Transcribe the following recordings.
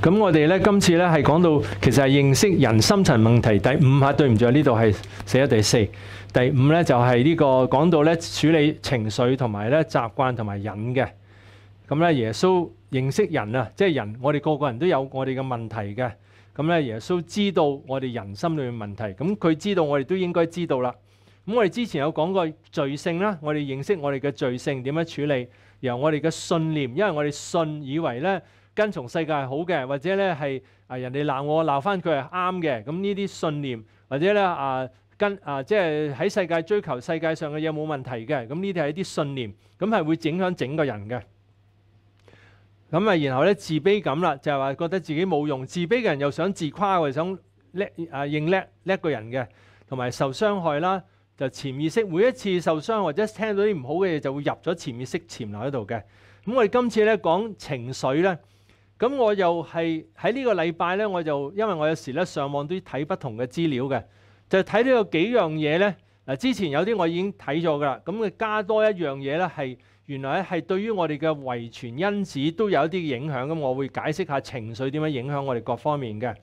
咁我哋咧今次咧系讲到，其实系认识人心层问题第五下，对唔住，呢度系写咗第四、第五咧就系呢个讲到咧处理情绪同埋咧习惯同埋忍嘅。咁咧耶稣认识人啊，即系人，我哋个个人都有我哋嘅问题嘅。咁咧耶稣知道我哋人心里嘅问题，咁佢知道我哋都应该知道啦。咁我哋之前有讲过罪性啦，我哋认识我哋嘅罪性点样处理，由我哋嘅信念，因为我哋信以为咧。跟從世界係好嘅，或者咧係啊人哋鬧我鬧翻佢係啱嘅。咁呢啲信念，或者咧啊跟啊即係喺世界追求世界上嘅嘢冇問題嘅。咁呢啲係一啲信念，咁係會影響整個人嘅。咁啊，然後咧自卑感啦，就係話覺得自己冇用。自卑嘅人又想自夸，又想叻啊認叻叻個人嘅，同埋受傷害啦，就潛意識每一次受傷或者聽到啲唔好嘅嘢就會入咗潛意識潛流喺度嘅。咁我哋今次咧講情緒咧。咁我又係喺呢個禮拜咧，我就因為我有時咧上網都睇不同嘅資料嘅，就睇呢個幾樣嘢咧。嗱，之前有啲我已經睇咗噶啦，咁佢加多一樣嘢咧，係原來咧係對於我哋嘅遺傳因子都有一啲影響咁，我會解釋下情緒點樣影響我哋各方面嘅。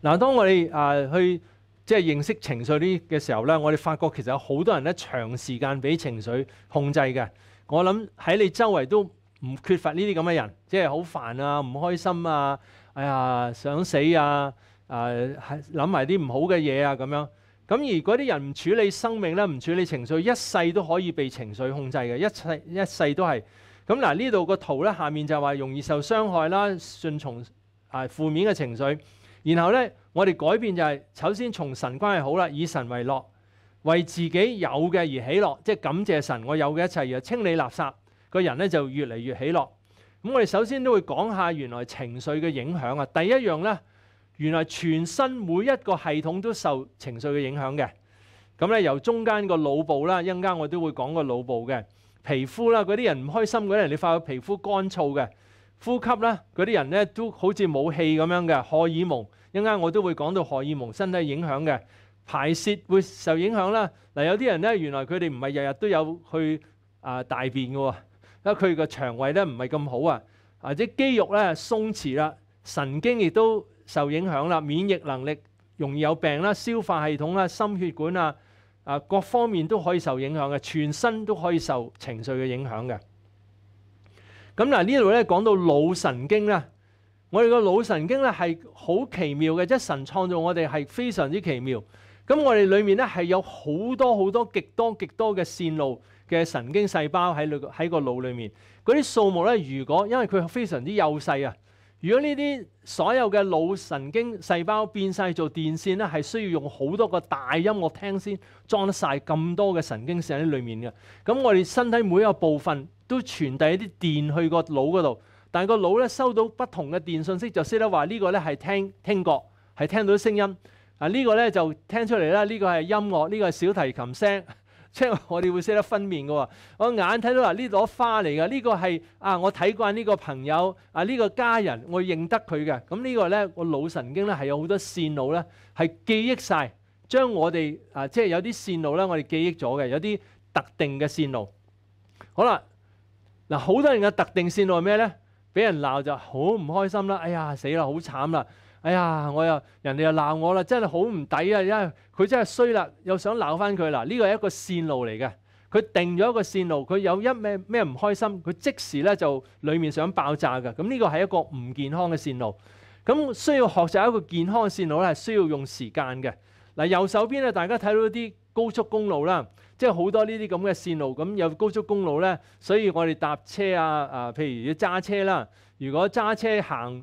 嗱，當我哋啊去即係認識情緒呢嘅時候咧，我哋發覺其實有好多人咧長時間俾情緒控制嘅。我諗喺你周圍都。唔缺乏呢啲咁嘅人，即係好煩啊，唔開心啊，哎呀想死啊，誒諗埋啲唔好嘅嘢啊咁樣。咁而嗰啲人唔處理生命咧，唔處理情緒，一世都可以被情緒控制嘅，一世一世都係。咁嗱呢度個圖咧，下面就話容易受傷害啦，順從誒負面嘅情緒。然後咧，我哋改變就係首先從神關係好啦，以神為樂，為自己有嘅而喜樂，即係感謝神我有嘅一切，而清理垃圾。個人咧就越嚟越喜樂。咁我哋首先都會講下原來情緒嘅影響啊。第一樣咧，原來全身每一個系統都受情緒嘅影響嘅。咁咧由中間個腦部啦，一間我都會講個腦部嘅皮膚啦。嗰啲人唔開心嗰啲人，你發覺皮膚乾燥嘅，呼吸啦嗰啲人咧都好似冇氣咁樣嘅荷爾蒙。一間我都會講到荷爾蒙身體影響嘅排泄會受影響啦。嗱有啲人咧原來佢哋唔係日日都有去啊大便嘅喎。啊，佢個腸胃咧唔係咁好啊，或者肌肉咧鬆弛啦，神經亦都受影響啦，免疫能力容易有病啦，消化系統啦、心血管啊啊各方面都可以受影響嘅，全身都可以受情緒嘅影響嘅。咁嗱，呢度咧講到腦神經啦，我哋個腦神經咧係好奇妙嘅，即系神創造我哋係非常之奇妙。咁我哋里面咧係有好多好多極多極多嘅線路。嘅神經細胞喺裏喺個腦裏面，嗰啲數目咧，如果因為佢非常之幼細啊，如果呢啲所有嘅腦神經細胞變晒做電線咧，係需要用好多個大音樂廳先裝得晒咁多嘅神經線喺裏面嘅。咁我哋身體每一個部分都傳遞一啲電去個腦嗰度，但係個腦咧收到不同嘅電信息，就識得話呢個咧係聽聽覺，係聽到聲音。啊，呢個咧就聽出嚟啦，呢個係音樂，呢個小提琴聲。即係 我哋會識得分辨嘅喎，我眼睇到嗱呢朵花嚟嘅，呢個係啊我睇慣呢個朋友啊呢個家人，我認得佢嘅。咁呢個咧我腦神經咧係有好多線路咧，係記憶晒，將我哋啊即係有啲線路咧，我哋記憶咗嘅，有啲特定嘅線路。好啦，嗱好多人嘅特定線路係咩咧？俾人鬧就好唔開心啦！哎呀死啦，好慘啦！哎呀，我又人哋又鬧我啦，真係好唔抵啊！因為佢真係衰啦，又想鬧翻佢啦。呢個係一個線路嚟嘅。佢定咗一個線路，佢有一咩咩唔開心，佢即時咧就裡面想爆炸嘅。咁呢個係一個唔健康嘅線路。咁需要學習一個健康嘅線路咧，係需要用時間嘅。嗱，右手邊咧，大家睇到啲高速公路啦，即係好多呢啲咁嘅線路。咁有高速公路咧，所以我哋搭車啊啊，譬如要揸車啦，如果揸車行。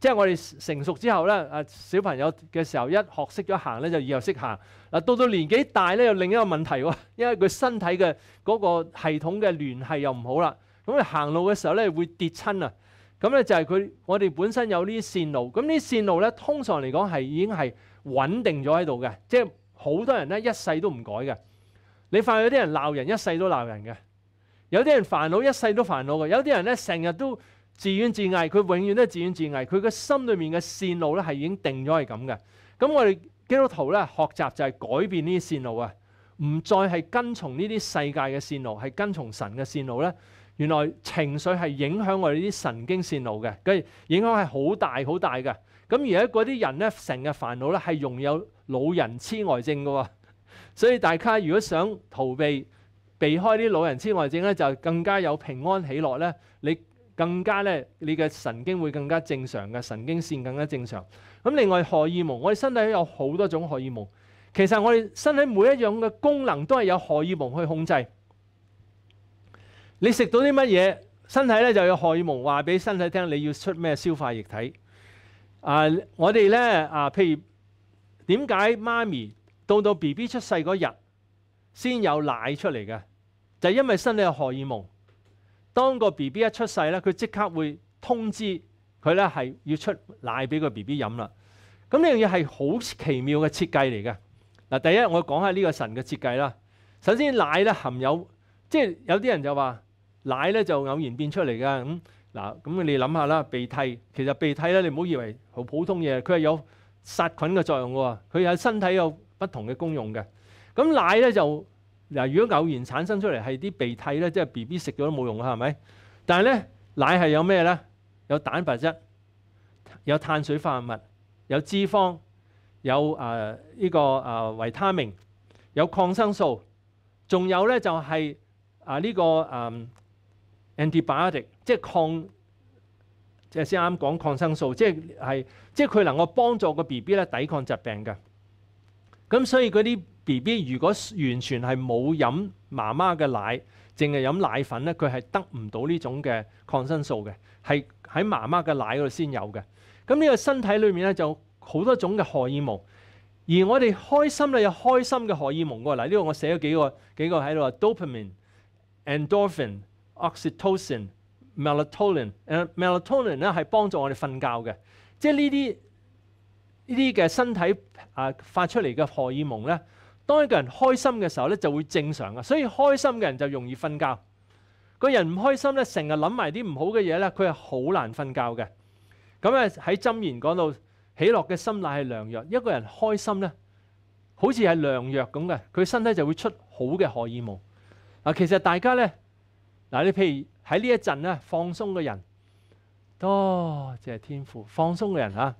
即係我哋成熟之後咧，啊小朋友嘅時候一學識咗行咧，就以後識行。嗱到到年紀大咧，又另一個問題喎，因為佢身體嘅嗰個系統嘅聯繫又唔好啦。咁佢行路嘅時候咧，會跌親啊。咁咧就係佢我哋本身有呢啲線路。咁呢線路咧，通常嚟講係已經係穩定咗喺度嘅。即係好多人咧，一世都唔改嘅。你發現有啲人鬧人一世都鬧人嘅，有啲人煩惱一世都煩惱嘅，有啲人咧成日都。自怨自艾，佢永遠都係自怨自艾。佢嘅心裏面嘅線路咧，係已經定咗係咁嘅。咁我哋基督徒咧，學習就係改變呢啲線路啊，唔再係跟從呢啲世界嘅線路，係跟從神嘅線路咧。原來情緒係影響我哋呢啲神經線路嘅，佢影響係好大好大嘅。咁而家嗰啲人咧，成日煩惱咧，係容有老人痴呆症嘅喎。所以大家如果想逃避、避開啲老人痴呆症咧，就更加有平安喜樂咧。你更加咧，你嘅神經會更加正常嘅，神經線更加正常。咁另外荷爾蒙，我哋身體有好多種荷爾蒙。其實我哋身體每一樣嘅功能都係有荷爾蒙去控制。你食到啲乜嘢，身體咧就有荷爾蒙話俾身體聽，你要出咩消化液體。啊，我哋咧啊，譬如點解媽咪到到 B B 出世嗰日先有奶出嚟嘅，就係因為身體有荷爾蒙。當個 B B 一出世咧，佢即刻會通知佢咧係要出奶俾個 B B 飲啦。咁呢樣嘢係好奇妙嘅設計嚟嘅。嗱，第一我講下呢個神嘅設計啦。首先奶咧含有，即係有啲人就話奶咧就偶然變出嚟嘅咁嗱。咁你諗下啦，鼻涕其實鼻涕咧你唔好以為好普通嘢，佢係有殺菌嘅作用嘅，佢有身體有不同嘅功用嘅。咁奶咧就嗱，如果偶然產生出嚟係啲鼻涕咧，即係 B B 食咗都冇用㗎，係咪？但係咧，奶係有咩咧？有蛋白質，有碳水化合物，有脂肪，有啊呢個啊維他命，有抗生素，仲有咧就係啊呢個嗯 antibiotic，即係抗，即係先啱講抗生素，即係係即係佢能夠幫助個 B B 咧抵抗疾病㗎。咁所以嗰啲。B B 如果完全係冇飲媽媽嘅奶，淨係飲奶粉咧，佢係得唔到呢種嘅抗生素嘅，係喺媽媽嘅奶嗰度先有嘅。咁呢個身體裏面咧就好多種嘅荷爾蒙，而我哋開心咧有開心嘅荷爾蒙。嗱，呢個我寫咗幾個幾個喺度啊，dopamine、endorphin、oxytocin、melatonin。melatonin 咧係幫助我哋瞓覺嘅，即係呢啲呢啲嘅身體啊發出嚟嘅荷爾蒙咧。當一個人開心嘅時候咧，就會正常嘅，所以開心嘅人就容易瞓覺。個人唔開心咧，成日諗埋啲唔好嘅嘢咧，佢係好難瞓覺嘅。咁啊喺針言講到，喜乐嘅心乃係良藥。一個人開心咧，好似係良藥咁嘅，佢身體就會出好嘅荷爾蒙。嗱，其實大家咧，嗱你譬如喺呢一陣咧，放鬆嘅人，多謝天父，放鬆嘅人啊，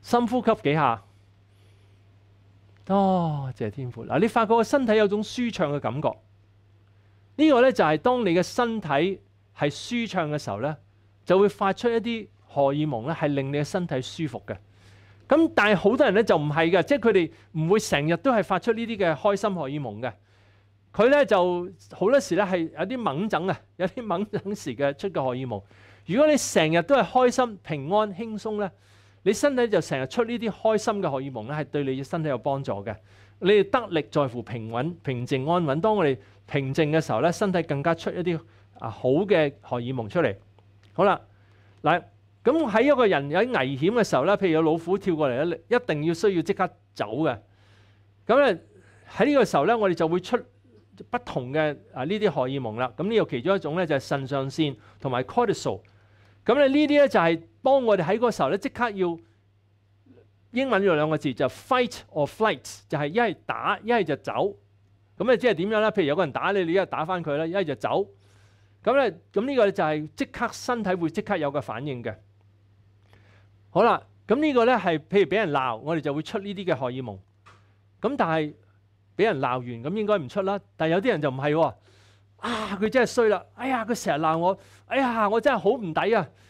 深呼吸幾下。多謝天父嗱，你發覺個身體有種舒暢嘅感覺，呢個咧就係當你嘅身體係舒暢嘅時候咧，就會發出一啲荷爾蒙咧，係令你嘅身體舒服嘅。咁但係好多人咧就唔係嘅，即係佢哋唔會成日都係發出呢啲嘅開心荷爾蒙嘅。佢咧就好多時咧係有啲猛癲啊，有啲猛癲時嘅出嘅荷爾蒙。如果你成日都係開心、平安、輕鬆咧，你身體就成日出呢啲開心嘅荷爾蒙咧，係對你嘅身體有幫助嘅。你哋得力在乎平穩、平靜、安穩。當我哋平靜嘅時候咧，身體更加出一啲啊好嘅荷爾蒙出嚟。好啦，嗱，咁喺一個人有危險嘅時候咧，譬如有老虎跳過嚟咧，一定要需要即刻走嘅。咁咧喺呢個時候咧，我哋就會出不同嘅啊呢啲荷爾蒙啦。咁呢個其中一種咧就係腎上腺同埋 cortisol。咁咧呢啲咧就係。幫我哋喺嗰時候咧，即刻要英文用兩個字就 fight or flight，就係一係打，一係就走。咁你即係點樣咧？譬如有個人打你，你一係打翻佢啦，一係就走。咁咧，咁呢個就係即刻身體會即刻有個反應嘅。好啦，咁呢個咧係譬如俾人鬧，我哋就會出呢啲嘅荷爾蒙。咁但係俾人鬧完，咁應該唔出啦。但有啲人就唔係喎。啊，佢真係衰啦！哎呀，佢成日鬧我，哎呀，我真係好唔抵啊！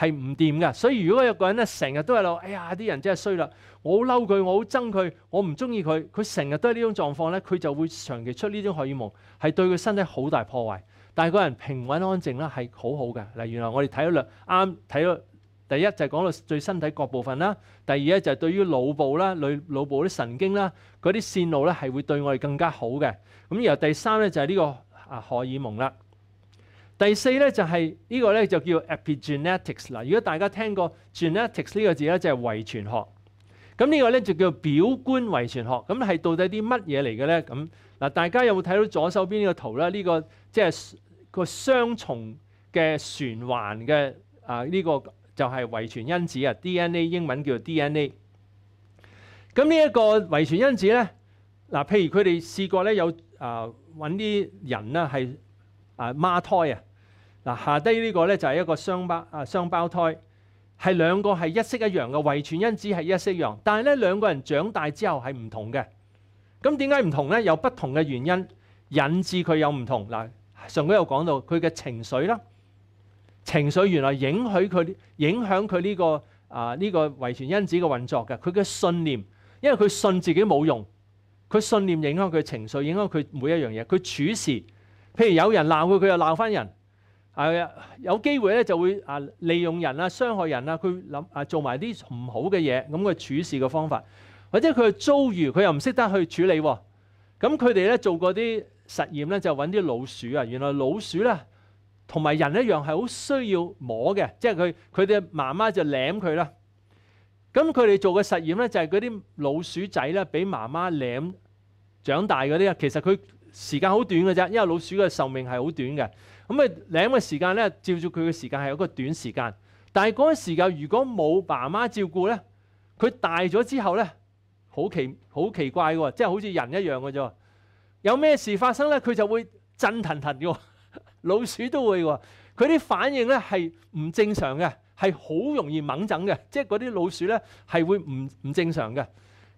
係唔掂嘅，所以如果有個人咧成日都係度，哎呀啲人真係衰啦，我好嬲佢，我好憎佢，我唔中意佢，佢成日都係呢種狀況咧，佢就會長期出呢種荷爾蒙，係對佢身體好大破壞。但係個人平穩安靜咧係好好嘅。嗱，原來我哋睇咗兩啱睇咗第一就係講到最身體各部分啦，第二咧就係對於腦部啦、腦腦部啲神經啦、嗰啲線路咧係會對我哋更加好嘅。咁然後第三咧就係呢個啊荷爾蒙啦。第四咧就係呢個咧就叫 epigenetics 嗱。如果大家聽過 genetics 呢個字咧，就係遺傳學。咁呢個咧就叫表觀遺傳學。咁係到底啲乜嘢嚟嘅咧？咁嗱，大家有冇睇到左手邊呢個圖咧？呢個即係個雙重嘅循環嘅啊，呢個就係遺傳因子啊，DNA 英文叫 DNA。咁呢一個遺傳因子咧，嗱，譬如佢哋試過咧有啊揾啲人咧係啊孖胎啊。嗱，下低呢個咧就係一個雙胞啊，雙胞胎係兩個係一色一樣嘅遺傳因子係一色樣，但係咧兩個人長大之後係唔同嘅。咁點解唔同咧？有不同嘅原因引致佢有唔同嗱。上嗰有講到佢嘅情緒啦，情緒原來影響佢呢個啊呢個遺傳因子嘅運作嘅。佢嘅信念，因為佢信自己冇用，佢信念影響佢情緒，影響佢每一樣嘢。佢處事，譬如有人鬧佢，佢又鬧翻人。啊有機會咧，就會啊利用人啊傷害人啊，佢諗啊，做埋啲唔好嘅嘢，咁佢處事嘅方法，或者佢嘅遭遇，佢又唔識得去處理。咁佢哋咧做過啲實驗咧，就揾啲老鼠啊。原來老鼠咧同埋人一樣係好需要摸嘅，即係佢佢哋媽媽就舐佢啦。咁佢哋做嘅實驗咧，就係嗰啲老鼠仔咧，俾媽媽舐長大嗰啲啊。其實佢時間好短嘅啫，因為老鼠嘅壽命係好短嘅。咁啊，兩個時間咧，照住佢嘅時間係一個短時間，但係嗰個時間如果冇爸媽照顧咧，佢大咗之後咧，好奇好奇怪喎，即係好似人一樣嘅啫。有咩事發生咧，佢就會震騰騰嘅，老鼠都會喎。佢啲反應咧係唔正常嘅，係好容易猛整嘅，即係嗰啲老鼠咧係會唔唔正常嘅。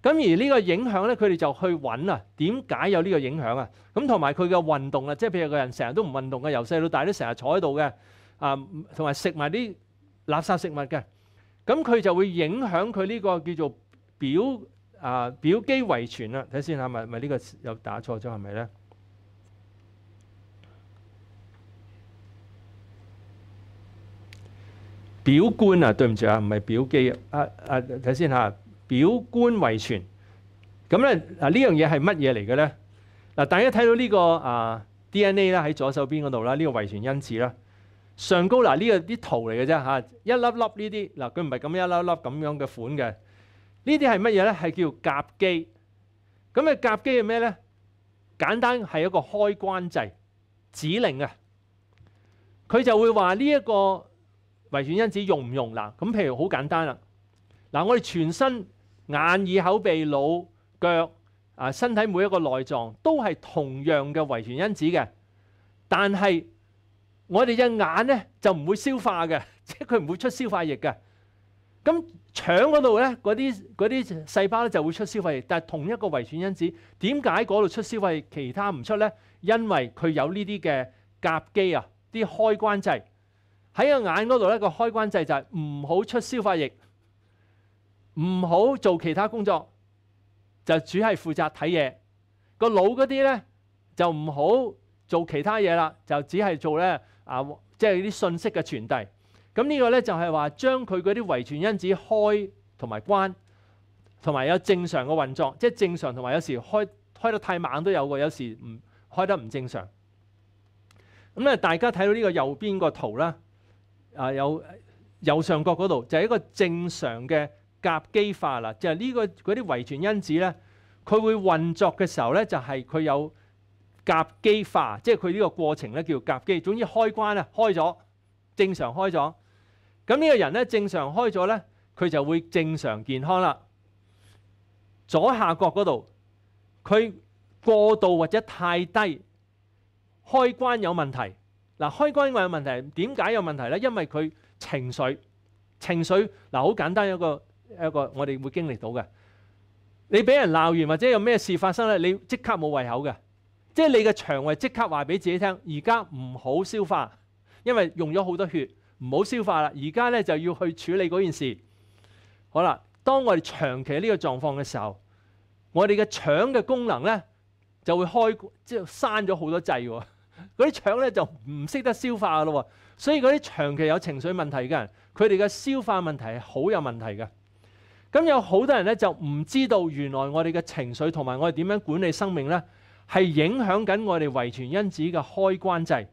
咁而呢個影響咧，佢哋就去揾啊，點解有呢個影響啊？咁同埋佢嘅運動啊，即係譬如個人成日都唔運動嘅，由細到大都成日坐喺度嘅啊，同埋食埋啲垃圾食物嘅，咁佢就會影響佢呢個叫做表啊表肌遺傳啦。睇先下，咪咪呢個又打錯咗係咪咧？表觀啊，對唔住啊，唔係表肌啊啊！睇先嚇。表觀遺傳咁咧嗱呢樣嘢係乜嘢嚟嘅咧嗱？大家睇到呢個啊 DNA 啦喺左手邊嗰度啦，呢個遺傳因子啦，上高嗱呢個啲圖嚟嘅啫嚇，一粒粒呢啲嗱佢唔係咁一粒粒咁樣嘅款嘅，呢啲係乜嘢咧？係叫甲基。咁啊，甲基係咩咧？簡單係一個開關制指令啊！佢就會話呢一個遺傳因子用唔用嗱？咁譬如好簡單啦，嗱我哋全身。眼、耳、口、鼻、腦、腳啊，身體每一個內臟都係同樣嘅遺傳因子嘅，但係我哋隻眼咧就唔會消化嘅，即係佢唔會出消化液嘅。咁腸嗰度咧，嗰啲嗰啲細胞咧就會出消化液，但系同一個遺傳因子，點解嗰度出消化液，其他唔出咧？因為佢有呢啲嘅甲基啊，啲開關制喺個眼嗰度咧，個開關制就係唔好出消化液。唔好做其他工作，就只系負責睇嘢。個腦嗰啲咧就唔好做其他嘢啦，就只係做咧啊，即係啲信息嘅傳遞。咁呢個咧就係話將佢嗰啲遺傳因子開同埋關，同埋有正常嘅運作，即系正常同埋有時開开得太猛都有嘅，有時唔開得唔正常。咁咧，大家睇到呢個右邊個圖啦，啊，有右上角嗰度就係一個正常嘅。甲基化啦，就係呢個嗰啲遺傳因子咧，佢會運作嘅時候咧，就係佢有甲基化，即係佢呢個過程咧叫甲基。總之開關啊，開咗正常開咗，咁呢個人咧正常開咗咧，佢就會正常健康啦。左下角嗰度佢過度或者太低，開關有問題。嗱，開關有問題，點解有問題咧？因為佢情緒情緒嗱，好簡單一個。一個我哋會經歷到嘅，你俾人鬧完或者有咩事發生咧，你即刻冇胃口嘅，即係你嘅腸胃即刻話俾自己聽，而家唔好消化，因為用咗好多血，唔好消化啦。而家咧就要去處理嗰件事。好啦，當我哋長期喺呢個狀況嘅時候，我哋嘅腸嘅功能咧就會開即係刪咗好多掣喎。嗰啲腸咧就唔識得消化噶咯，所以嗰啲長期有情緒問題嘅人，佢哋嘅消化問題係好有問題嘅。咁有好多人咧就唔知道，原來我哋嘅情緒同埋我哋點樣管理生命咧，係影響緊我哋遗传因子嘅開關制。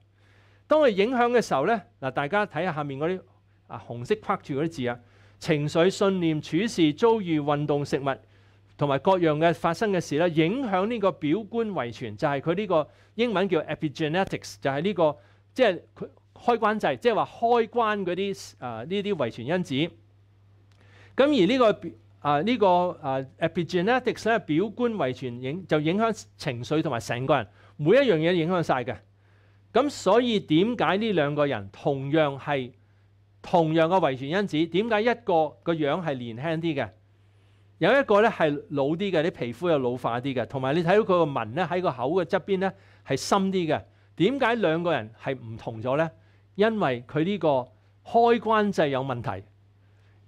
當佢影響嘅時候咧，嗱大家睇下下面嗰啲啊紅色框住嗰啲字啊，情緒、信念、處事、遭遇、運動、食物同埋各樣嘅發生嘅事咧，影響呢個表觀遺傳，就係佢呢個英文叫 epigenetics，就係呢個即係開關制，即係話開關嗰啲啊呢啲遺傳因子。咁而呢個啊呢個啊 epigenetics 咧表觀遺傳影就影響情緒同埋成個人每一樣嘢影響晒嘅。咁所以點解呢兩個人同樣係同樣嘅遺傳因子，點解一個個樣係年輕啲嘅，有一個咧係老啲嘅，啲皮膚又老化啲嘅，同埋你睇到佢個紋咧喺個口嘅側邊咧係深啲嘅。點解兩個人係唔同咗咧？因為佢呢個開關制有問題。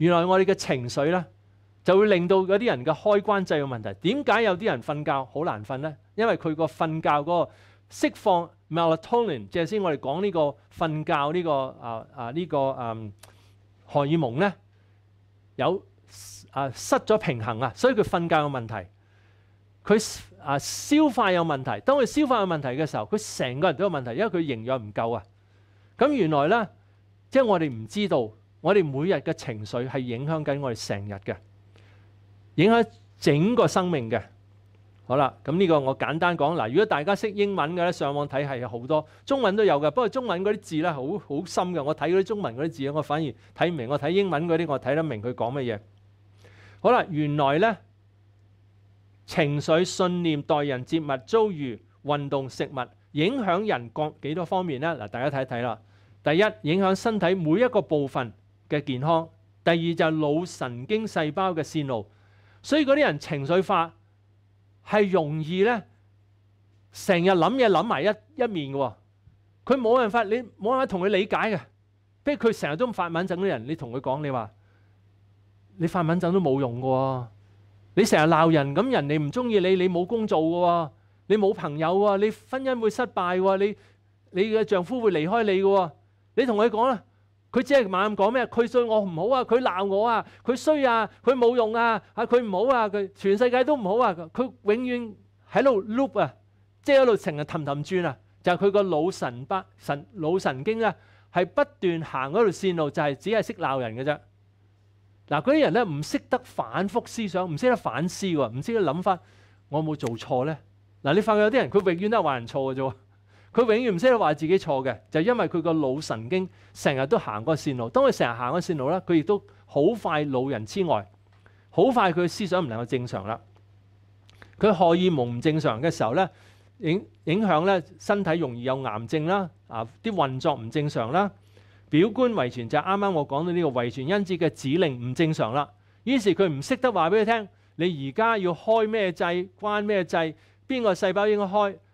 原來我哋嘅情緒咧，就會令到嗰啲人嘅開關制嘅問題。點解有啲人瞓覺好難瞓咧？因為佢個瞓覺嗰個釋放 melatonin，即係先我哋講呢個瞓覺呢個啊啊呢個啊荷尔蒙咧，有啊失咗平衡啊，所以佢瞓覺嘅問題。佢啊消化有問題，當佢消化有問題嘅時候，佢成個人都有問題，因為佢營養唔夠啊。咁原來咧，即係我哋唔知道。我哋每日嘅情緒係影響緊我哋成日嘅，影響整個生命嘅。好啦，咁呢個我簡單講嗱。如果大家識英文嘅咧，上網睇係好多中文都有嘅，不過中文嗰啲字咧好好深嘅。我睇嗰啲中文嗰啲字，我反而睇唔明。我睇英文嗰啲，我睇得明佢講乜嘢。好啦，原來咧情緒、信念、待人接物、遭遇、運動、食物，影響人各幾多方面咧嗱？大家睇一睇啦。第一，影響身體每一個部分。嘅健康，第二就係腦神經細胞嘅線路，所以嗰啲人情緒化係容易咧，成日諗嘢諗埋一一面嘅喎，佢冇辦法，你冇辦法同佢理解嘅，譬如佢成日都咁發憤症啲人，你同佢講，你話你發敏症都冇用嘅喎，你成日鬧人，咁人哋唔中意你，你冇工做嘅喎，你冇朋友啊，你婚姻會失敗喎，你你嘅丈夫會離開你嘅喎，你同佢講啦。佢只係猛咁講咩？佢對我唔好啊！佢鬧我啊！佢衰啊！佢冇用啊！啊！佢唔好啊！佢全世界都唔好啊！佢永遠喺度 loop 啊！即係喺度成日氹氹轉啊！就係佢個腦神巴神腦神經啊，係不斷行嗰條線路，就係只係識鬧人嘅啫。嗱，嗰啲人咧唔識得反覆思想，唔識得反思喎，唔識得諗翻我有冇做錯咧？嗱，你發覺有啲人佢永遠都係話人錯嘅啫喎。佢永遠唔識得話自己錯嘅，就因為佢個腦神經成日都行個線路。當佢成日行個線路咧，佢亦都好快老人痴呆，好快佢思想唔能夠正常啦。佢荷爾蒙唔正常嘅時候咧，影影響咧身體容易有癌症啦，啊啲運作唔正常啦。表觀遺傳就係啱啱我講到呢個遺傳因子嘅指令唔正常啦，於是佢唔識得話俾佢聽，你而家要開咩劑、關咩劑，邊個細胞應該開。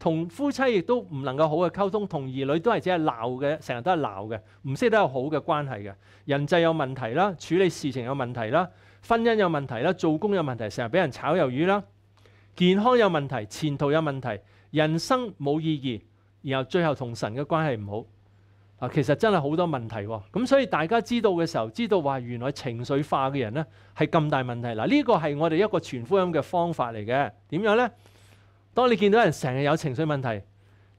同夫妻亦都唔能夠好嘅溝通，同兒女都係只係鬧嘅，成日都係鬧嘅，唔識得有好嘅關係嘅，人際有問題啦，處理事情有問題啦，婚姻有問題啦，做工有問題，成日俾人炒魷魚啦，健康有問題，前途有問題，人生冇意義，然後最後同神嘅關係唔好，啊，其實真係好多問題喎，咁所以大家知道嘅時候，知道話原來情緒化嘅人呢係咁大問題嗱，呢個係我哋一個全福音嘅方法嚟嘅，點樣呢？當你見到人成日有情緒問題，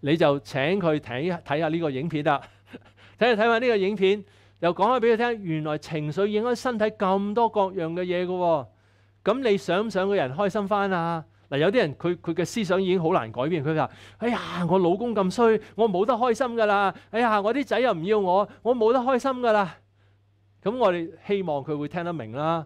你就請佢睇睇下呢個影片啦，睇 睇下呢個影片，又講開俾佢聽，原來情緒影響身體咁多各樣嘅嘢嘅，咁你想唔想個人開心翻啊？嗱，有啲人佢佢嘅思想已經好難改變，佢話：哎呀，我老公咁衰，我冇得開心噶啦！哎呀，我啲仔又唔要我，我冇得開心噶啦！咁我哋希望佢會聽得明啦。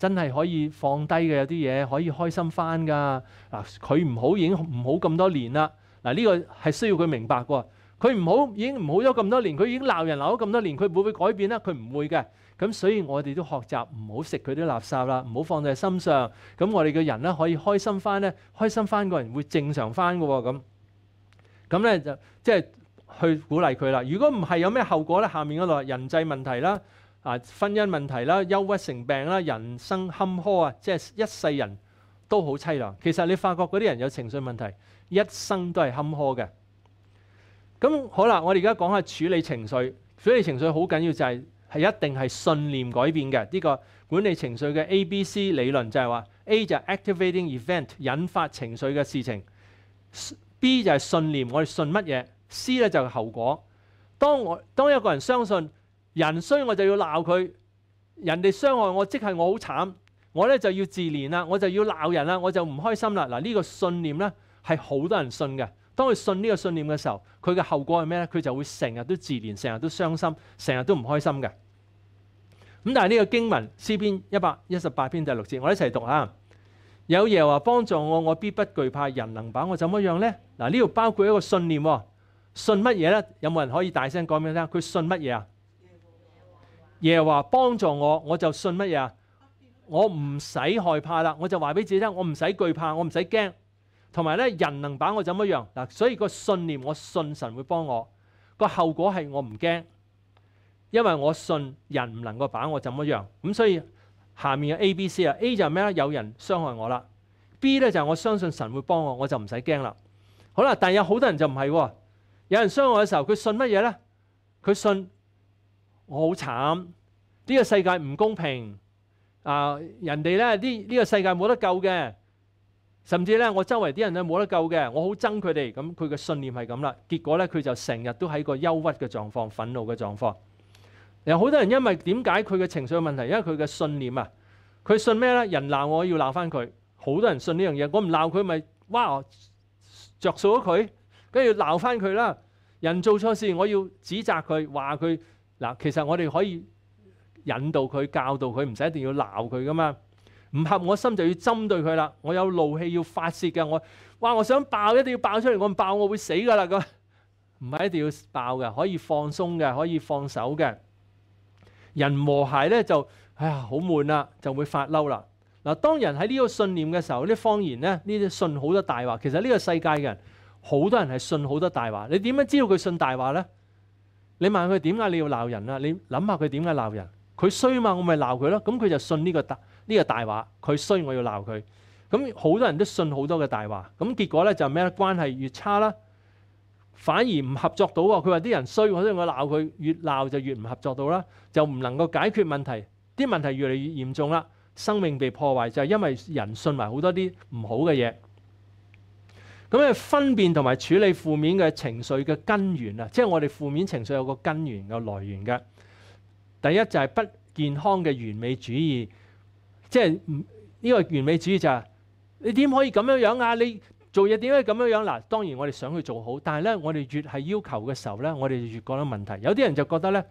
真係可以放低嘅有啲嘢可以開心翻噶嗱，佢唔好已經唔好咁多年啦嗱，呢個係需要佢明白嘅喎，佢唔好已經唔好咗咁多年，佢已經鬧人鬧咗咁多年，佢會唔會改變咧？佢唔會嘅，咁所以我哋都學習唔好食佢啲垃圾啦，唔好放在心上，咁我哋嘅人咧可以開心翻咧，開心翻個人會正常翻嘅喎，咁咁咧就即係去鼓勵佢啦。如果唔係有咩後果咧，下面嗰度人際問題啦。啊，婚姻問題啦，憂鬱成病啦，人生坎坷啊，即係一世人，都好凄涼。其實你發覺嗰啲人有情緒問題，一生都係坎坷嘅。咁好啦，我哋而家講下處理情緒。處理情緒好緊要，就係係一定係信念改變嘅呢個管理情緒嘅 A B C 理論，就係話 A 就 activating event，引發情緒嘅事情。B 就係信念，我哋信乜嘢？C 咧就係後果。當我當一個人相信。人衰我就要鬧佢，人哋傷害我即係我好慘，我咧就要自憐啦，我就要鬧人啦，我就唔開心啦。嗱呢個信念咧係好多人信嘅。當佢信呢個信念嘅時候，佢嘅後果係咩咧？佢就會成日都自憐，成日都傷心，成日都唔開心嘅。咁但係呢個經文詩篇一百一十八篇第六節，我一齊讀下。有耶话幫助我，我必不懼怕。人能把我怎麼樣咧？嗱呢度包括一個信念，信乜嘢咧？有冇人可以大聲講俾我聽？佢信乜嘢啊？耶话帮助我，我就信乜嘢啊？我唔使害怕啦，我就话俾自己听，我唔使惧怕，我唔使惊。同埋咧，人能把我怎么样嗱？所以个信念，我信神会帮我。个后果系我唔惊，因为我信人唔能够把我怎么样。咁所以下面有 A、B、C 啊。A 就咩咧？有人伤害我啦。B 咧就我相信神会帮我，我就唔使惊啦。好啦，但系有好多人就唔系喎。有人伤害嘅时候，佢信乜嘢咧？佢信。我好慘，呢個世界唔公平啊！人哋咧，呢呢個世界冇得救嘅，甚至咧，我周圍啲人咧冇得救嘅。我好憎佢哋，咁佢嘅信念係咁啦。結果咧，佢就成日都喺個憂鬱嘅狀況、憤怒嘅狀況。有好多人因為點解佢嘅情緒問題？因為佢嘅信念啊，佢信咩咧？人鬧我要鬧翻佢。好多人信呢樣嘢，我唔鬧佢咪哇着數咗佢，跟住鬧翻佢啦。人做錯事我要指責佢，話佢。嗱，其實我哋可以引導佢、教導佢，唔使一定要鬧佢噶嘛。唔合我心就要針對佢啦。我有怒氣要發泄嘅，我哇！我想爆一定要爆出嚟，我唔爆我會死噶啦咁。唔係一定要爆嘅，可以放鬆嘅，可以放手嘅。人和諧咧就，哎呀，好悶啦，就會發嬲啦。嗱，當人喺呢個信念嘅時候，啲方言咧，呢啲信好多大話。其實呢個世界嘅人，好多人係信好多大話。你點樣知道佢信大話咧？你問佢點解你要鬧人啊？你諗下佢點解鬧人？佢衰嘛，我咪鬧佢咯。咁佢就信呢個大呢个大話。佢衰，我要鬧佢。咁好多人都信好多嘅大話。咁結果咧就咩關係越差啦，反而唔合作到喎。佢話啲人衰，我所以我鬧佢。越鬧就越唔合作到啦，就唔能夠解決問題。啲問題越嚟越嚴重啦，生命被破壞就係因為人信埋好多啲唔好嘅嘢。咁去分辨同埋處理負面嘅情緒嘅根源啊，即係我哋負面情緒有個根源嘅來源嘅。第一就係不健康嘅完美主義，即係呢個完美主義就係你點可以咁樣樣啊？你做嘢點可以咁樣樣嗱？當然我哋想去做好，但係咧我哋越係要求嘅時候咧，我哋越覺得問題。有啲人就覺得咧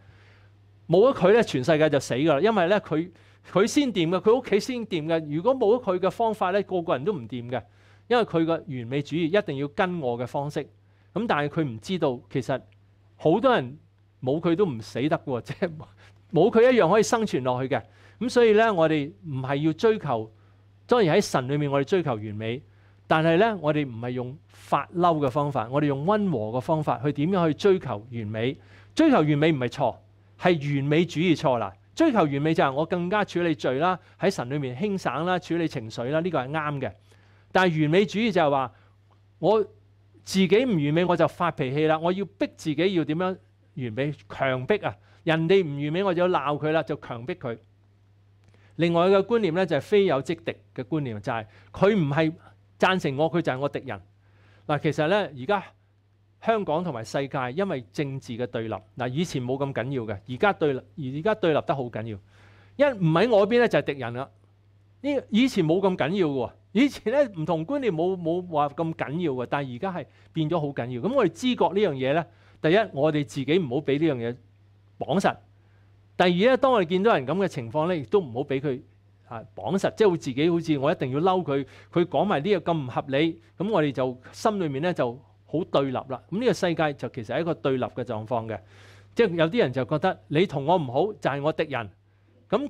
冇咗佢咧，全世界就死噶啦，因為咧佢佢先掂嘅，佢屋企先掂嘅。如果冇咗佢嘅方法咧，個個人都唔掂嘅。因为佢嘅完美主义一定要跟我嘅方式，咁但系佢唔知道，其实好多人冇佢都唔死得嘅，即系冇佢一样可以生存落去嘅。咁所以咧，我哋唔系要追求，当然喺神里面我哋追求完美，但系咧我哋唔系用发嬲嘅方法，我哋用温和嘅方法去点样去追求完美。追求完美唔系错，系完美主义错啦。追求完美就系我更加处理罪啦，喺神里面轻省啦，处理情绪啦，呢个系啱嘅。但係完美主義就係話我自己唔完美我就發脾氣啦，我要逼自己要點樣完美，強迫啊！人哋唔完美我就鬧佢啦，就強迫佢。另外嘅觀念咧就係非友即敵嘅觀念，就係佢唔係贊成我，佢就係我敵人。嗱，其實咧而家香港同埋世界因為政治嘅對立，嗱以前冇咁緊要嘅，而家對立而家對立得好緊要，因唔喺我邊咧就係敵人啦。呢以前冇咁緊要嘅，以前咧唔同觀念冇冇話咁緊要嘅，但係而家係變咗好緊要。咁我哋知覺呢樣嘢咧，第一我哋自己唔好俾呢樣嘢綁實；第二咧，當我哋見到人咁嘅情況咧，亦都唔好俾佢啊綁實，即係會自己好似我一定要嬲佢，佢講埋呢個咁唔合理，咁我哋就心裏面咧就好對立啦。咁呢個世界就其實係一個對立嘅狀況嘅，即係有啲人就覺得你同我唔好就係我敵人，咁。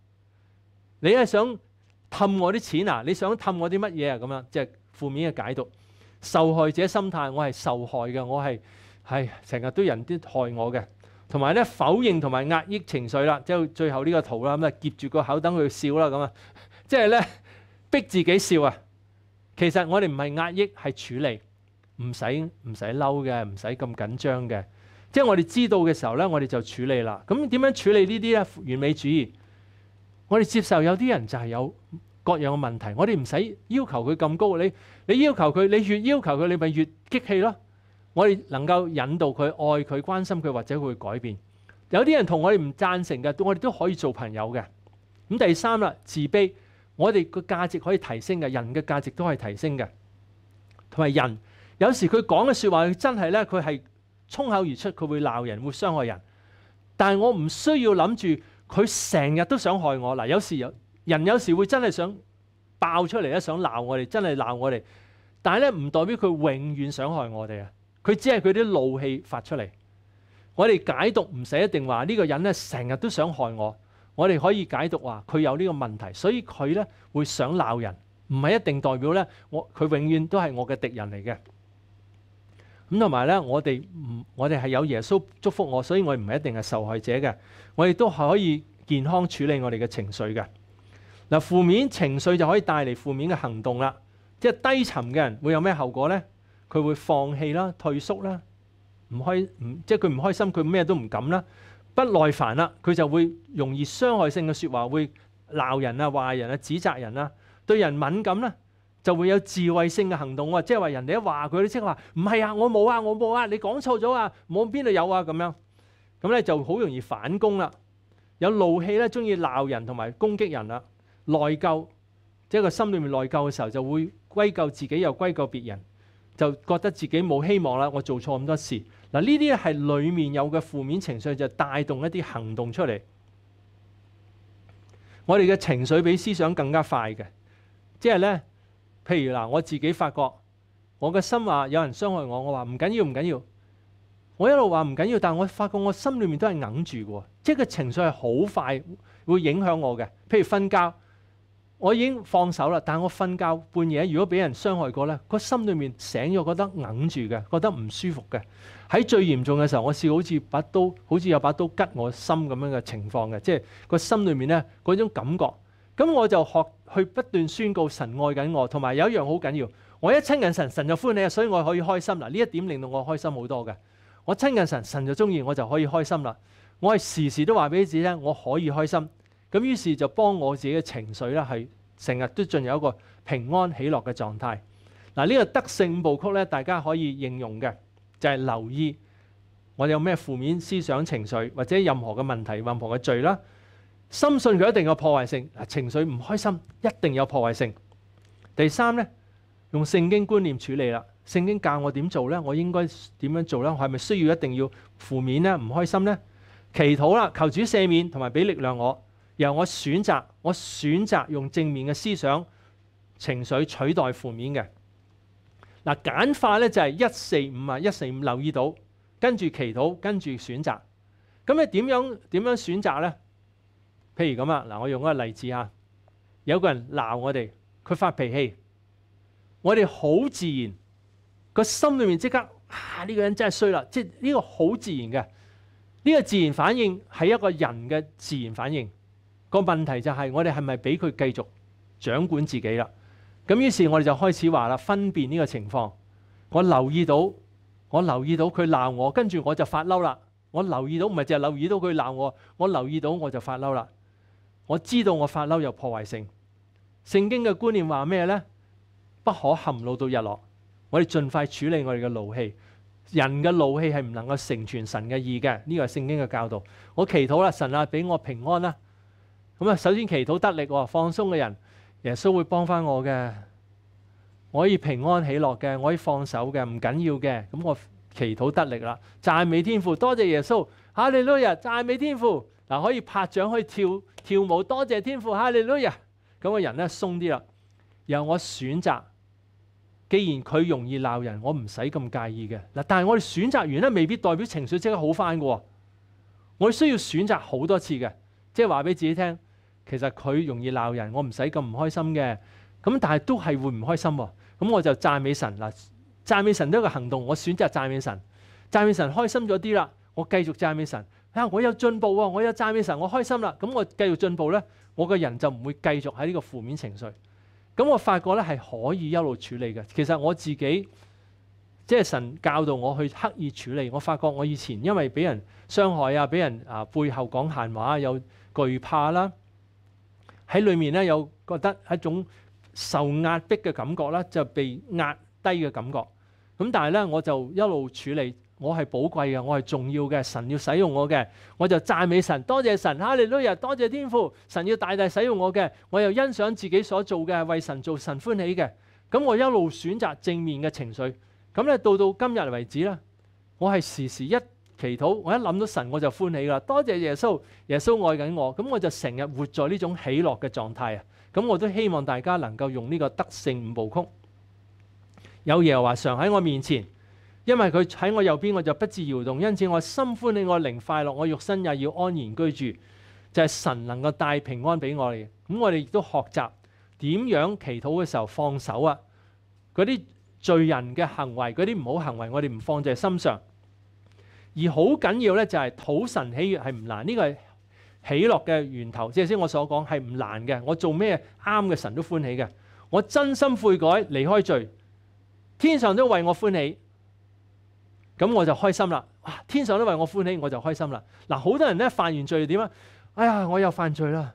你係想氹我啲錢啊？你想氹我啲乜嘢啊？咁樣即係負面嘅解讀，受害者心態，我係受害嘅，我係係成日都人啲害我嘅，同埋咧否認同埋壓抑情緒啦，即係最後呢個圖啦咁啊，結住個口等佢笑啦咁啊，即係咧逼自己笑啊。其實我哋唔係壓抑，係處理，唔使唔使嬲嘅，唔使咁緊張嘅。即係我哋知道嘅時候咧，我哋就處理啦。咁點樣處理呢啲咧？完美主義。我哋接受有啲人就系有各样嘅问题，我哋唔使要求佢咁高。你你要求佢，你越要求佢，你咪越激气咯。我哋能够引导佢爱佢、关心佢，或者会改变。有啲人同我哋唔赞成嘅，我哋都可以做朋友嘅。咁第三啦，自卑，我哋个价值可以提升嘅，人嘅价值都系提升嘅。同埋人有时佢讲嘅说话，真系咧佢系冲口而出，佢会闹人，会伤害人。但系我唔需要谂住。佢成日都想害我，嗱，有時人有時會真係想爆出嚟咧，想鬧我哋，真係鬧我哋。但系咧，唔代表佢永遠想害我哋啊！佢只係佢啲怒氣發出嚟。我哋解讀唔使一定話呢個人咧，成日都想害我。我哋可以解讀話佢有呢個問題，所以佢咧會想鬧人，唔係一定代表咧我佢永遠都係我嘅敵人嚟嘅。咁同埋咧，我哋唔，我哋係有耶穌祝福我，所以我唔系一定係受害者嘅。我哋都可以健康處理我哋嘅情緒嘅。嗱，負面情緒就可以帶嚟負面嘅行動啦。即係低沉嘅人會有咩后果咧？佢會放棄啦、退縮啦、唔开唔即係佢唔開心，佢咩都唔敢啦、不耐煩啦，佢就會容易傷害性嘅说話，會鬧人啊、話人啊、指責人啊，對人敏感啦。就會有智慧性嘅行動即系話人哋一話佢，即係話唔係啊！我冇啊！我冇啊！你講錯咗啊！冇邊度有啊？咁樣咁咧就好容易反攻啦。有怒氣咧，中意鬧人同埋攻擊人啦。內疚即係個心裏面內疚嘅時候，就會歸咎自己又歸咎別人，就覺得自己冇希望啦。我做錯咁多事嗱，呢啲係裡面有嘅負面情緒，就帶動一啲行動出嚟。我哋嘅情緒比思想更加快嘅，即係咧。譬如嗱，我自己發覺我嘅心話有人傷害我，我話唔緊要唔緊要，我一路話唔緊要，但我發覺我心裏面都係硬住喎，即係個情緒係好快會影響我嘅。譬如瞓覺，我已經放手啦，但我瞓覺半夜如果俾人傷害過咧，個心裏面醒咗覺得硬住嘅，覺得唔舒服嘅。喺最嚴重嘅時候，我試好似把刀，好似有把刀吉我心咁樣嘅情況嘅，即係個心裏面咧嗰種感覺。咁我就學去不斷宣告神愛緊我，同埋有一樣好緊要，我一亲近神，神就欢你所以我可以開心。啦。呢一點令到我開心好多嘅，我亲近神，神就中意我就可以開心啦。我係時時都話俾自己听，我可以開心。咁於是就幫我自己嘅情緒咧，係成日都進入一個平安喜樂嘅狀態。嗱呢個德性步部曲咧，大家可以應用嘅就係留意我有咩負面思想情緒或者任何嘅問題、任何嘅罪啦。深信佢一定有破壞性。情緒唔開心一定有破壞性。第三呢，用聖經觀念處理啦。聖經教我點做呢？我應該點樣做呢？我係咪需要一定要負面呢？唔開心呢？祈禱啦，求主赦免同埋俾力量我。由我選擇，我選擇用正面嘅思想情緒取代負面嘅嗱。簡化呢就係一四五啊，一四五留意到，跟住祈禱，跟住選擇。咁你點樣点样選擇呢？譬如咁啊，嗱，我用一個例子嚇，有個人鬧我哋，佢發脾氣，我哋好自然，個心裏面即刻啊呢個人真係衰啦，即系呢個好自然嘅，呢個自然反應係一個人嘅自然反應。個問題就係我哋係咪俾佢繼續掌管自己啦？咁於是，我哋就開始話啦，分辨呢個情況。我留意到，我留意到佢鬧我，跟住我就發嬲啦。我留意到，唔係就係留意到佢鬧我，我留意到我就發嬲啦。我知道我发嬲有破坏性，圣经嘅观念话咩呢？不可含怒到日落，我哋尽快处理我哋嘅怒气。人嘅怒气系唔能够成全神嘅意嘅，呢个系圣经嘅教导。我祈祷啦，神啊，俾我平安啦。咁啊，首先祈祷得力，放松嘅人，耶稣会帮翻我嘅，我可以平安喜乐嘅，我可以放手嘅，唔紧要嘅。咁我祈祷得力啦，赞美天父，多谢耶稣。哈利路日赞美天父。嗱，可以拍掌，可以跳跳舞，多謝天父嚇你都呀咁个人咧鬆啲啦。由我選擇，既然佢容易鬧人，我唔使咁介意嘅嗱。但係我哋選擇完咧，未必代表情緒即刻好翻嘅。我需要選擇好多次嘅，即係話俾自己聽，其實佢容易鬧人，我唔使咁唔開心嘅。咁但係都係會唔開心喎。咁我就讚美神嗱，讚美神都个行動。我選擇讚美神，讚美神開心咗啲啦。我繼續讚美神。啊！我有進步喎，我有讚美神，我開心啦。咁我繼續進步咧，我個人就唔會繼續喺呢個負面情緒。咁我發覺咧係可以一路處理嘅。其實我自己即係神教導我去刻意處理。我發覺我以前因為俾人傷害啊，俾人啊背後講閒話有懼怕啦，喺裏面咧有覺得一種受壓迫嘅感覺啦，就被壓低嘅感覺。咁但係咧我就一路處理。我係寶貴嘅，我係重要嘅，神要使用我嘅，我就讚美神，多謝神哈利路亞，多謝天父，神要大大使用我嘅，我又欣賞自己所做嘅，為神做神歡喜嘅，咁我一路選擇正面嘅情緒，咁咧到到今日為止啦，我係時時一祈禱，我一諗到神我就歡喜啦，多謝耶穌，耶穌愛緊我，咁我就成日活在呢種喜樂嘅狀態啊！咁我都希望大家能夠用呢個得勝五步曲，有耶和華常喺我面前。因為佢喺我右邊，我就不自搖動，因此我心歡喜，我靈快樂，我肉身也要安然居住，就係神能夠帶平安俾我哋。咁我哋亦都學習點樣祈禱嘅時候放手啊！嗰啲罪人嘅行為，嗰啲唔好行為，我哋唔放在心上。而好緊要咧，就係土神喜悦係唔難。呢個係喜樂嘅源頭，即係先我所講係唔難嘅。我做咩啱嘅神都歡喜嘅。我真心悔改，離開罪，天上都為我歡喜。咁我就开心啦！哇，天上都为我欢喜，我就开心啦！嗱，好多人咧犯完罪点啊？哎呀，我又犯罪啦，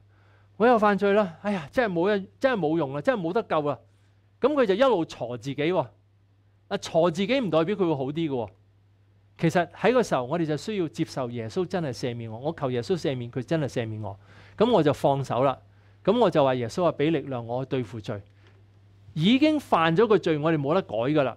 我又犯罪啦！哎呀，真系冇人，真系冇用啦，真系冇得救啦！咁佢就一路锄自己喎，啊，锄自己唔代表佢会好啲喎。其实喺个时候，我哋就需要接受耶稣真系赦免我。我求耶稣赦免佢真系赦免我，咁我就放手啦。咁我就话耶稣话俾力量我去对付罪。已经犯咗个罪，我哋冇得改噶啦。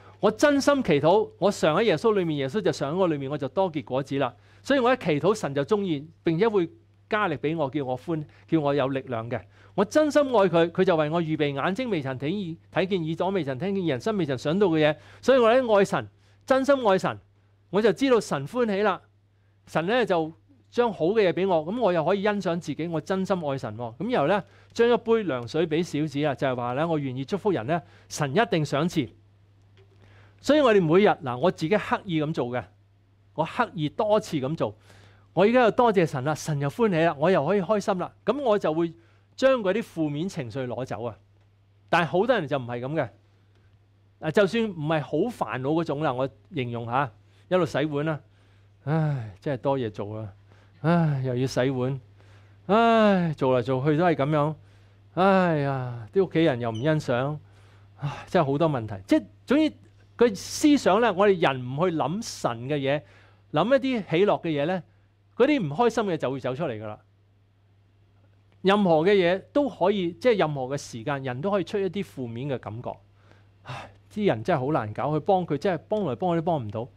我真心祈禱，我常喺耶穌裏面，耶穌就常喺我裏面，我就多結果子啦。所以我一祈禱，神就中意並且會加力俾我，叫我歡，叫我有力量嘅。我真心愛佢，佢就為我預備眼睛未曾睇睇見，耳朵未曾聽見，人心未曾想到嘅嘢。所以我咧愛神，真心愛神，我就知道神歡喜啦。神咧就將好嘅嘢俾我，咁我又可以欣賞自己。我真心愛神，咁然後咧將一杯涼水俾小子啊，就係話咧我願意祝福人咧，神一定赏赐。所以我哋每日嗱，我自己刻意咁做嘅，我刻意多次咁做，我而家又多谢神啦，神又欢喜啦，我又可以开心啦，咁我就会将嗰啲负面情绪攞走啊。但系好多人就唔系咁嘅，嗱，就算唔系好烦恼嗰种啦，我形容下，一路洗碗啦，唉，真系多嘢做啊，唉，又要洗碗，唉，做嚟做去都系咁样，唉呀，啲屋企人又唔欣赏，唉，真系好多问题，即系总之。佢思想咧，我哋人唔去谂神嘅嘢，谂一啲喜乐嘅嘢咧，嗰啲唔开心嘅就會走出嚟噶啦。任何嘅嘢都可以，即系任何嘅時間，人都可以出一啲負面嘅感覺。唉，啲人真係好難搞，去幫佢，即係幫来幫去都幫唔到。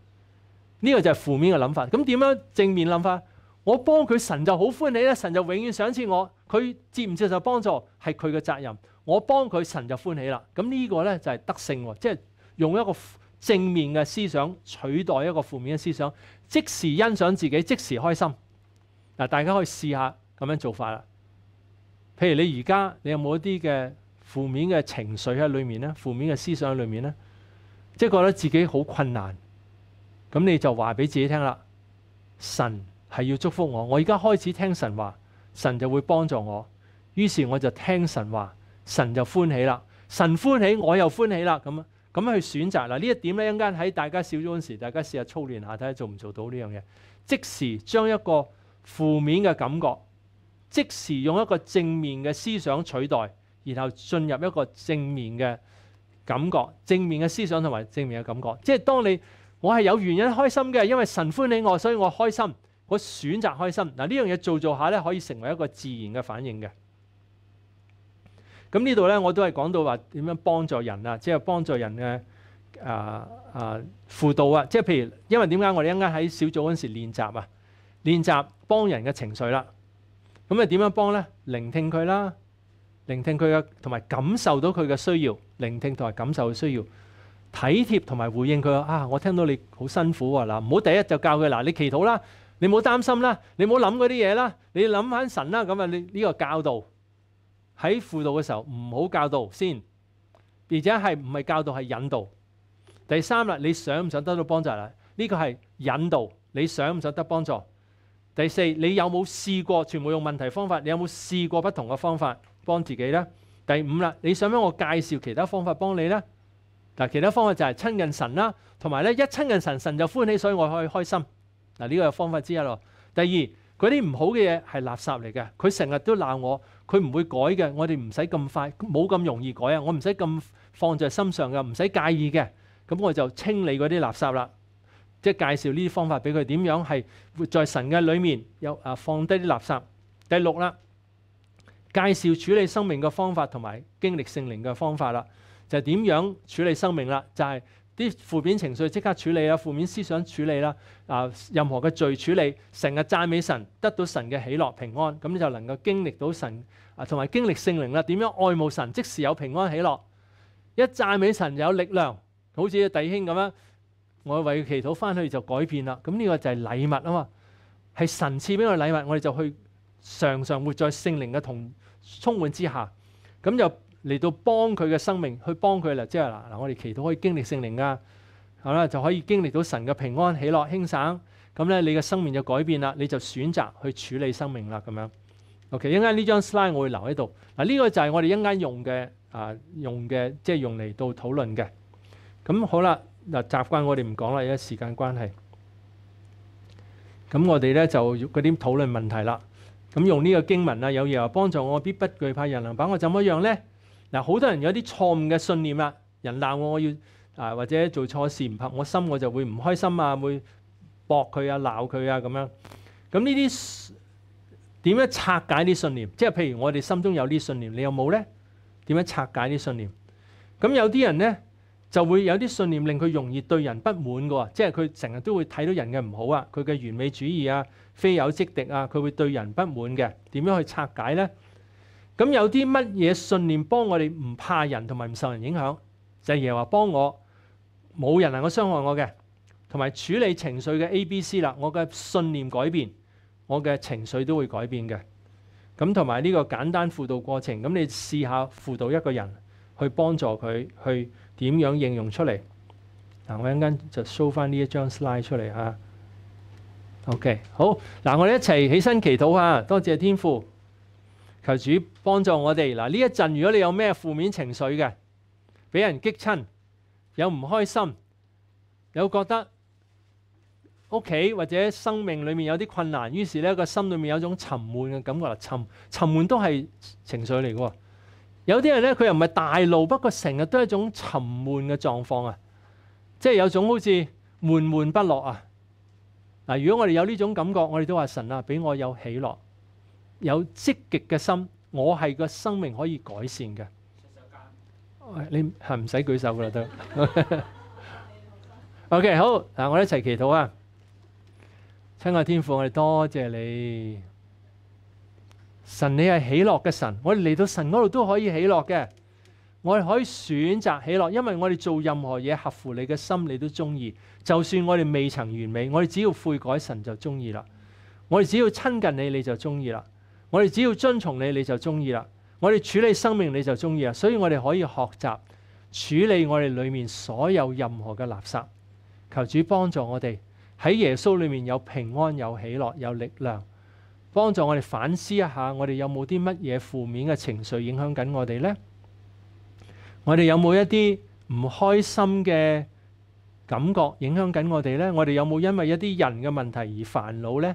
呢個就係負面嘅諗法。咁點樣正面諗法？我幫佢，神就好歡喜咧，神就永遠想似我。佢接唔接受幫助係佢嘅責任。我幫佢，神就歡喜啦。咁呢個咧就係得勝喎，即系。用一個正面嘅思想取代一個負面嘅思想，即時欣賞自己，即時開心嗱。大家可以試下咁樣做法啦。譬如你而家你有冇一啲嘅負面嘅情緒喺裏面咧？負面嘅思想喺裏面咧，即係覺得自己好困難咁，你就話俾自己聽啦。神係要祝福我，我而家開始聽神話，神就會幫助我。於是我就聽神話，神就歡喜啦。神歡喜，我又歡喜啦。咁啊～咁去選擇嗱呢一點咧，一間喺大家小咗嗰時，大家試下操練下，睇下做唔做到呢樣嘢。即時將一個負面嘅感覺，即時用一個正面嘅思想取代，然後進入一個正面嘅感覺、正面嘅思想同埋正面嘅感覺。即係當你我係有原因開心嘅，因為神歡喜我，所以我開心。我選擇開心嗱呢樣嘢做做下咧，可以成為一個自然嘅反應嘅。咁呢度咧，我都係講到話點樣幫助人啊，即係幫助人嘅啊啊輔導啊，即係譬如，因為點解我哋一間喺小組嗰陣時練習啊，練習幫人嘅情緒啦。咁啊，點樣幫咧？聆聽佢啦，聆聽佢嘅，同埋感受到佢嘅需要，聆聽同埋感受嘅需要，體貼同埋回應佢啊。我聽到你好辛苦啊嗱唔好第一就教佢嗱，你祈禱啦，你唔好擔心啦，你好諗嗰啲嘢啦，你諗翻神啦。咁啊，呢呢個教導。喺輔導嘅時候唔好教導先，而且係唔係教導係引導。第三啦，你想唔想得到幫助啦？呢個係引導，你想唔想得幫助？第四，你有冇試過全部用問題方法？你有冇試過不同嘅方法幫自己呢？第五啦，你想唔想我介紹其他方法幫你呢？嗱，其他方法就係親近神啦，同埋咧一親近神，神就歡喜，所以我可以開心。嗱，呢個係方法之一咯。第二，嗰啲唔好嘅嘢係垃圾嚟嘅，佢成日都鬧我。佢唔會改嘅，我哋唔使咁快，冇咁容易改啊！我唔使咁放在心上嘅，唔使介意嘅，咁我就清理嗰啲垃圾啦，即係介紹呢啲方法俾佢點樣係在神嘅裏面有啊放低啲垃圾。第六啦，介紹處理生命嘅方法同埋經歷聖靈嘅方法啦，就係點樣處理生命啦，就係。啲負面情緒即刻處理啦，負面思想處理啦，啊任何嘅罪處理，成日讚美神，得到神嘅喜樂平安，咁你就能夠經歷到神啊同埋經歷聖靈啦。點樣愛慕神，即時有平安喜樂。一讚美神有力量，好似弟兄咁樣，我為佢祈禱翻去就改變啦。咁呢個就係禮物啊嘛，係神賜俾我禮物，我哋就去常常活在聖靈嘅同充滿之下，咁又。嚟到幫佢嘅生命，去幫佢啦，即係嗱嗱，我哋祈祷可以經歷聖靈啊，系啦，就可以經歷到神嘅平安、喜樂、輕省，咁咧你嘅生命就改變啦，你就選擇去處理生命啦，咁樣。OK，一間呢張 slide 我會留喺度，嗱呢個就係我哋一間用嘅啊，用嘅即係用嚟到討論嘅。咁好啦，嗱習慣我哋唔講啦，因为時間關係。咁我哋咧就嗰啲討論問題啦。咁用呢個經文啊，有嘢話幫助我，必不惧怕人能把我怎么样咧？嗱，好多人有啲錯誤嘅信念啦。人鬧我，我要啊，或者做錯事唔拍我心，我就會唔開心啊，會駁佢啊、鬧佢啊咁樣。咁呢啲點樣拆解啲信念？即係譬如我哋心中有啲信念，你有冇咧？點樣拆解啲信念？咁有啲人咧就會有啲信念令佢容易對人不滿嘅喎，即係佢成日都會睇到人嘅唔好啊，佢嘅完美主義啊、非友即敵啊，佢會對人不滿嘅。點樣去拆解咧？咁有啲乜嘢信念幫我哋唔怕人同埋唔受人影響？就係耶话話幫我，冇人能夠傷害我嘅。同埋處理情緒嘅 A、B、C 啦，我嘅信念改變，我嘅情緒都會改變嘅。咁同埋呢個簡單輔導過程，咁你試下輔導一個人，去幫助佢去點樣應用出嚟嗱。我一陣間就 show 翻呢一張 slide 出嚟啊。OK，好嗱，我哋一齊起身祈禱啊！多謝天父。求主帮助我哋嗱呢一阵，如果你有咩负面情绪嘅，俾人激亲，有唔开心，有觉得屋企或者生命里面有啲困难，于是咧个心里面有种沉闷嘅感觉，沉沉闷都系情绪嚟嘅喎。有啲人咧佢又唔系大怒，不过成日都一种沉闷嘅状况啊，即系有种好似闷闷不乐啊嗱。如果我哋有呢种感觉，我哋都话神啊，俾我有喜乐。有積極嘅心，我係個生命可以改善嘅。你係唔使舉手噶啦，都。O K，好嗱，我一齊祈禱啊！親愛天父，我哋多謝你。神，你係喜樂嘅神，我哋嚟到神嗰度都可以喜樂嘅。我哋可以選擇喜樂，因為我哋做任何嘢合乎你嘅心，你都中意。就算我哋未曾完美，我哋只要悔改，神就中意啦。我哋只要親近你，你就中意啦。我哋只要遵从你，你就中意啦。我哋处理生命，你就中意啊。所以我哋可以学习处理我哋里面所有任何嘅垃圾。求主帮助我哋喺耶稣里面有平安、有喜乐、有力量。帮助我哋反思一下，我哋有冇啲乜嘢负面嘅情绪影响紧我哋呢？我哋有冇一啲唔开心嘅感觉影响紧我哋呢？我哋有冇因为一啲人嘅问题而烦恼呢？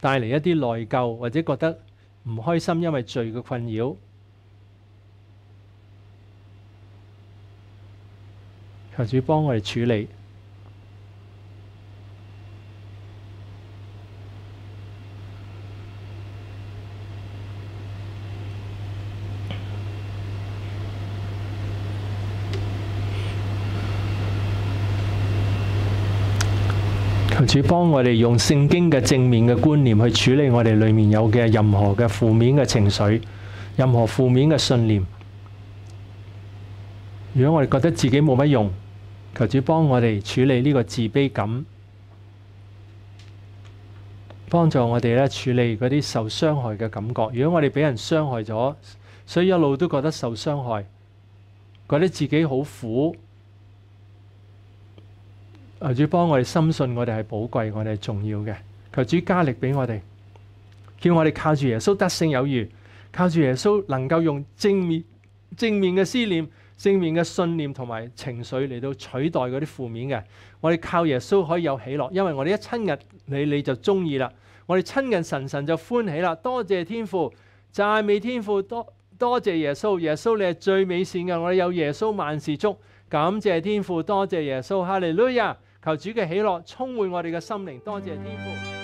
帶嚟一啲內疚或者覺得唔開心，因為罪嘅困擾，求主幫我哋處理。主帮我哋用圣经嘅正面嘅观念去处理我哋里面有嘅任何嘅负面嘅情绪，任何负面嘅信念。如果我哋觉得自己冇乜用，求主帮我哋处理呢个自卑感，帮助我哋咧处理嗰啲受伤害嘅感觉。如果我哋俾人伤害咗，所以一路都觉得受伤害，觉得自己好苦。啊！主帮我哋深信我哋系宝贵，我哋系重要嘅。求主加力俾我哋，叫我哋靠住耶稣得胜有余，靠住耶稣能够用正面正面嘅思念、正面嘅信念同埋情绪嚟到取代嗰啲负面嘅。我哋靠耶稣可以有喜乐，因为我哋一亲近你你就中意啦。我哋亲近神神就欢喜啦。多谢天父赞美天父，多多谢耶稣，耶稣你系最美善嘅。我哋有耶稣万事足，感谢天父，多谢耶稣。哈利路亚！求主嘅喜乐充满我哋嘅心灵，多谢天父。